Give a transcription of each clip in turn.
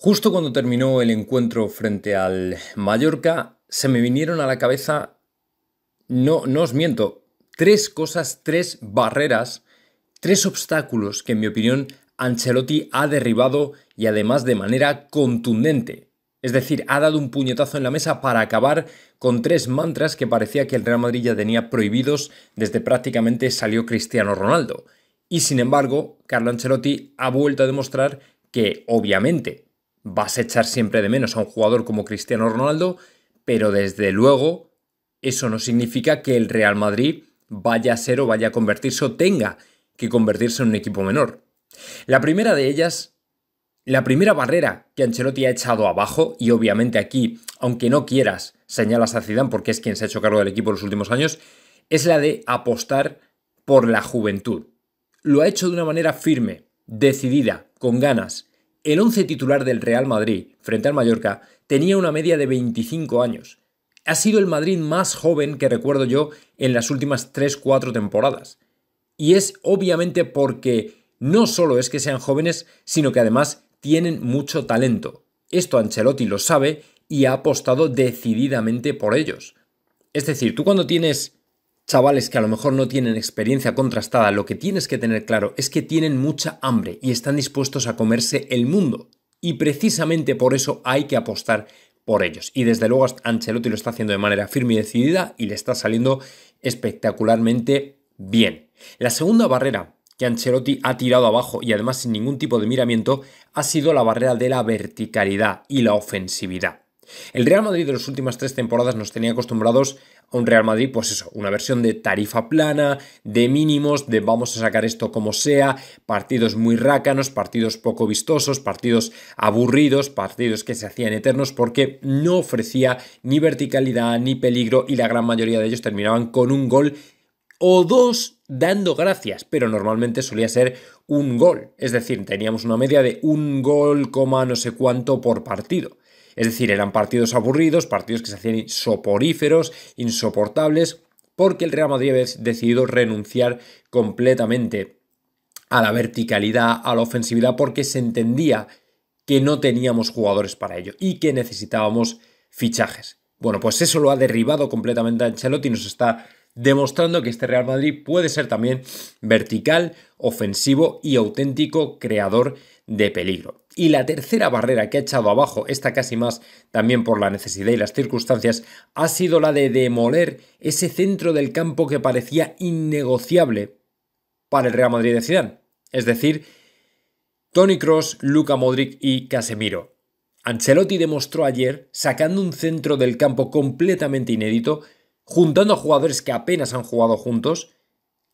Justo cuando terminó el encuentro frente al Mallorca, se me vinieron a la cabeza, no, no os miento, tres cosas, tres barreras, tres obstáculos que en mi opinión Ancelotti ha derribado y además de manera contundente. Es decir, ha dado un puñetazo en la mesa para acabar con tres mantras que parecía que el Real Madrid ya tenía prohibidos desde prácticamente salió Cristiano Ronaldo. Y sin embargo, Carlo Ancelotti ha vuelto a demostrar que obviamente vas a echar siempre de menos a un jugador como Cristiano Ronaldo, pero desde luego eso no significa que el Real Madrid vaya a ser o vaya a convertirse o tenga que convertirse en un equipo menor. La primera de ellas, la primera barrera que Ancelotti ha echado abajo, y obviamente aquí, aunque no quieras, señalas a Zidane porque es quien se ha hecho cargo del equipo en los últimos años, es la de apostar por la juventud. Lo ha hecho de una manera firme, decidida, con ganas, el once titular del Real Madrid frente al Mallorca tenía una media de 25 años. Ha sido el Madrid más joven que recuerdo yo en las últimas 3-4 temporadas. Y es obviamente porque no solo es que sean jóvenes, sino que además tienen mucho talento. Esto Ancelotti lo sabe y ha apostado decididamente por ellos. Es decir, tú cuando tienes chavales que a lo mejor no tienen experiencia contrastada, lo que tienes que tener claro es que tienen mucha hambre y están dispuestos a comerse el mundo. Y precisamente por eso hay que apostar por ellos. Y desde luego Ancelotti lo está haciendo de manera firme y decidida y le está saliendo espectacularmente bien. La segunda barrera que Ancelotti ha tirado abajo y además sin ningún tipo de miramiento ha sido la barrera de la verticalidad y la ofensividad. El Real Madrid de las últimas tres temporadas nos tenía acostumbrados un Real Madrid, pues eso, una versión de tarifa plana, de mínimos, de vamos a sacar esto como sea, partidos muy rácanos, partidos poco vistosos, partidos aburridos, partidos que se hacían eternos porque no ofrecía ni verticalidad ni peligro y la gran mayoría de ellos terminaban con un gol o dos dando gracias, pero normalmente solía ser un gol, es decir, teníamos una media de un gol, coma no sé cuánto por partido. Es decir, eran partidos aburridos, partidos que se hacían soporíferos, insoportables, porque el Real Madrid había decidido renunciar completamente a la verticalidad, a la ofensividad, porque se entendía que no teníamos jugadores para ello y que necesitábamos fichajes. Bueno, pues eso lo ha derribado completamente a Ancelotti y nos está demostrando que este Real Madrid puede ser también vertical, ofensivo y auténtico creador de peligro. Y la tercera barrera que ha echado abajo, esta casi más también por la necesidad y las circunstancias, ha sido la de demoler ese centro del campo que parecía innegociable para el Real Madrid de Zidane. Es decir, Tony Cross, Luca Modric y Casemiro. Ancelotti demostró ayer, sacando un centro del campo completamente inédito, juntando a jugadores que apenas han jugado juntos,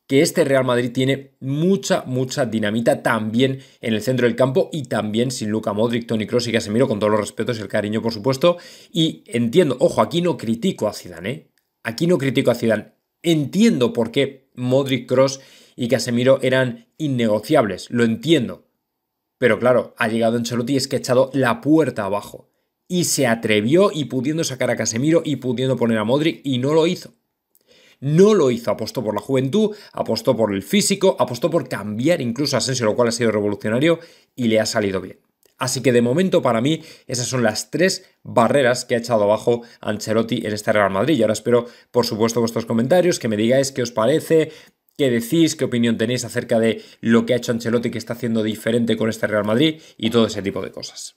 que este Real Madrid tiene mucha, mucha dinamita también en el centro del campo y también sin Luca Modric, Tony Cross y Casemiro, con todos los respetos y el cariño, por supuesto. Y entiendo, ojo, aquí no critico a Zidane, ¿eh? Aquí no critico a Zidane. Entiendo por qué Modric, Cross y Casemiro eran innegociables, lo entiendo. Pero claro, ha llegado Ancelotti y es que ha echado la puerta abajo y se atrevió y pudiendo sacar a Casemiro y pudiendo poner a Modric y no lo hizo. No lo hizo, apostó por la juventud, apostó por el físico, apostó por cambiar incluso a Asensio, lo cual ha sido revolucionario y le ha salido bien. Así que de momento para mí esas son las tres barreras que ha echado abajo Ancelotti en este Real Madrid. Y ahora espero, por supuesto, vuestros comentarios, que me digáis qué os parece, qué decís, qué opinión tenéis acerca de lo que ha hecho Ancelotti, que está haciendo diferente con este Real Madrid y todo ese tipo de cosas.